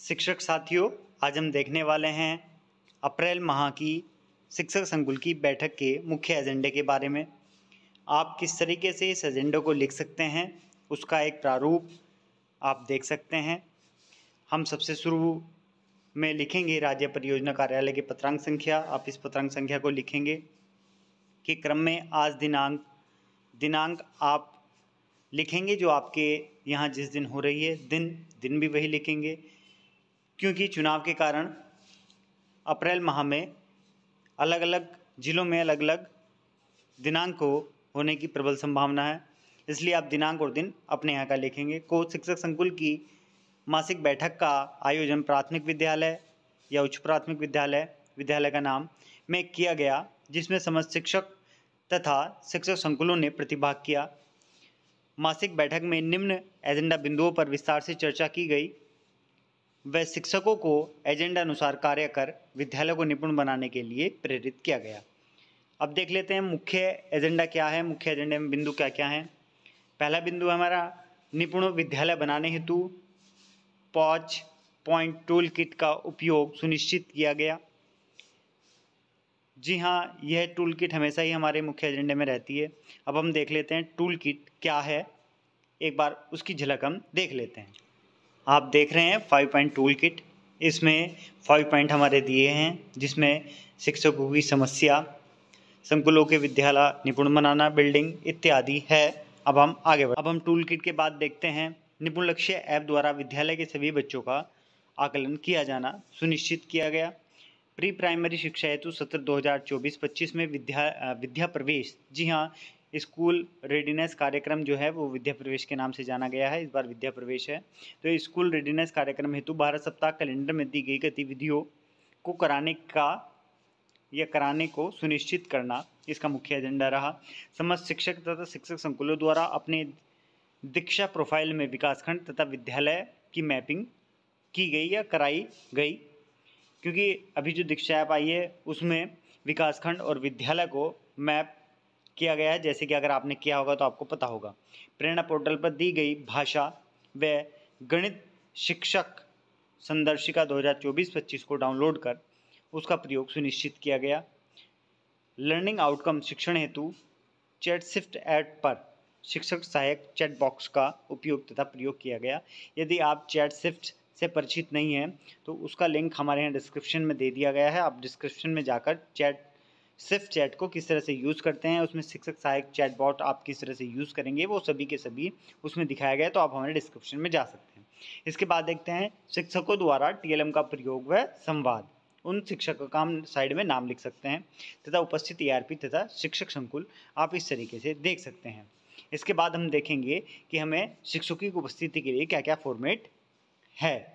शिक्षक साथियों आज हम देखने वाले हैं अप्रैल माह की शिक्षक संकुल की बैठक के मुख्य एजेंडे के बारे में आप किस तरीके से इस एजेंडे को लिख सकते हैं उसका एक प्रारूप आप देख सकते हैं हम सबसे शुरू में लिखेंगे राज्य परियोजना कार्यालय की पत्रांक संख्या आप इस पत्रांक संख्या को लिखेंगे के क्रम में आज दिनांक दिनांक आप लिखेंगे जो आपके यहाँ जिस दिन हो रही है दिन दिन भी वही लिखेंगे क्योंकि चुनाव के कारण अप्रैल माह में अलग अलग ज़िलों में अलग अलग दिनांक को होने की प्रबल संभावना है इसलिए आप दिनांक और दिन अपने यहाँ का लिखेंगे को शिक्षक संकुल की मासिक बैठक का आयोजन प्राथमिक विद्यालय या उच्च प्राथमिक विद्यालय विद्यालय का नाम में किया गया जिसमें समस्त शिक्षक तथा शिक्षक संकुलों ने प्रतिभाग किया मासिक बैठक में निम्न एजेंडा बिंदुओं पर विस्तार से चर्चा की गई व शिक्षकों को एजेंडा अनुसार कार्य कर विद्यालय को निपुण बनाने के लिए प्रेरित किया गया अब देख लेते हैं मुख्य एजेंडा क्या है मुख्य एजेंडे में बिंदु क्या क्या हैं पहला बिंदु है हमारा निपुण विद्यालय बनाने हेतु पॉच पॉइंट टूल किट का उपयोग सुनिश्चित किया गया जी हाँ यह टूल किट हमेशा ही हमारे मुख्य एजेंडे में रहती है अब हम देख लेते हैं टूल किट क्या है एक बार उसकी झलक हम देख लेते हैं आप देख रहे हैं फाइव पॉइंट टूल किट इसमें फाइव पॉइंट हमारे दिए हैं जिसमें शिक्षकों की समस्या संकुलों के विद्यालय निपुण बनाना बिल्डिंग इत्यादि है अब हम आगे बढ़ अब हम टूल किट के बाद देखते हैं निपुण लक्ष्य ऐप द्वारा विद्यालय के सभी बच्चों का आकलन किया जाना सुनिश्चित किया गया प्री प्राइमरी शिक्षा हेतु सत्र 2024-25 में विद्या विद्या प्रवेश जी हाँ स्कूल रेडीनेस कार्यक्रम जो है वो विद्या प्रवेश के नाम से जाना गया है इस बार विद्या प्रवेश है तो स्कूल रेडीनेस कार्यक्रम हेतु भारत सप्ताह कैलेंडर में दी गई गतिविधियों को कराने का या कराने को सुनिश्चित करना इसका मुख्य एजेंडा रहा समस्त शिक्षक तथा शिक्षक संकुलों द्वारा अपने दीक्षा प्रोफाइल में विकासखंड तथा विद्यालय की मैपिंग की गई या कराई गई क्योंकि अभी जो दीक्षा ऐप आई है उसमें विकासखंड और विद्यालय को मैप किया गया है जैसे कि अगर आपने किया होगा तो आपको पता होगा प्रेरणा पोर्टल पर दी गई भाषा व गणित शिक्षक संदर्शिका 2024-25 को डाउनलोड कर उसका प्रयोग सुनिश्चित किया गया लर्निंग आउटकम शिक्षण हेतु चैट शिफ्ट ऐप पर शिक्षक सहायक चैट बॉक्स का उपयोग तथा प्रयोग किया गया यदि आप चैट शिफ्ट से परिचित नहीं हैं तो उसका लिंक हमारे यहाँ डिस्क्रिप्शन में दे दिया गया है आप डिस्क्रिप्शन में जाकर चैट सिर्फ चैट को किस तरह से यूज़ करते हैं उसमें शिक्षक सहायक चैट बॉट आप किस तरह से यूज़ करेंगे वो सभी के सभी उसमें दिखाया गया है तो आप हमारे डिस्क्रिप्शन में जा सकते हैं इसके बाद देखते हैं शिक्षकों द्वारा टीएलएम का प्रयोग व संवाद उन शिक्षकों का हम साइड में नाम लिख सकते हैं तथा उपस्थित ई e तथा शिक्षक संकुल आप इस तरीके से देख सकते हैं इसके बाद हम देखेंगे कि हमें शिक्षकों की उपस्थिति के लिए क्या क्या फॉर्मेट है